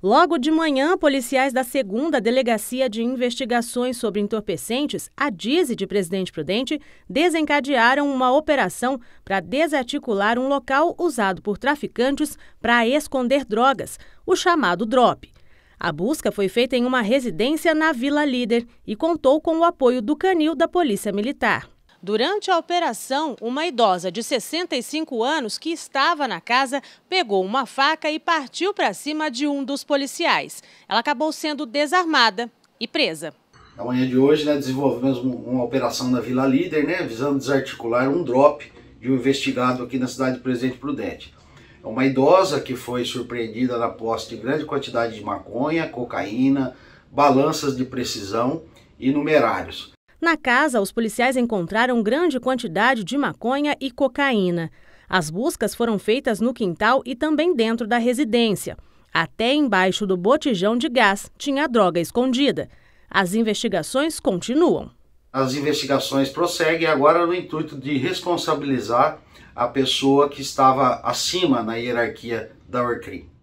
Logo de manhã, policiais da 2 Delegacia de Investigações sobre Entorpecentes, a DISE de Presidente Prudente, desencadearam uma operação para desarticular um local usado por traficantes para esconder drogas, o chamado DROP. A busca foi feita em uma residência na Vila Líder e contou com o apoio do canil da Polícia Militar. Durante a operação, uma idosa de 65 anos que estava na casa pegou uma faca e partiu para cima de um dos policiais. Ela acabou sendo desarmada e presa. Na manhã de hoje, né, desenvolvemos uma operação na Vila Líder, né, visando desarticular um drop de um investigado aqui na cidade de Presidente Prudente. É uma idosa que foi surpreendida na posse de grande quantidade de maconha, cocaína, balanças de precisão e numerários. Na casa, os policiais encontraram grande quantidade de maconha e cocaína. As buscas foram feitas no quintal e também dentro da residência. Até embaixo do botijão de gás tinha droga escondida. As investigações continuam. As investigações prosseguem agora no intuito de responsabilizar a pessoa que estava acima na hierarquia da Orcrim.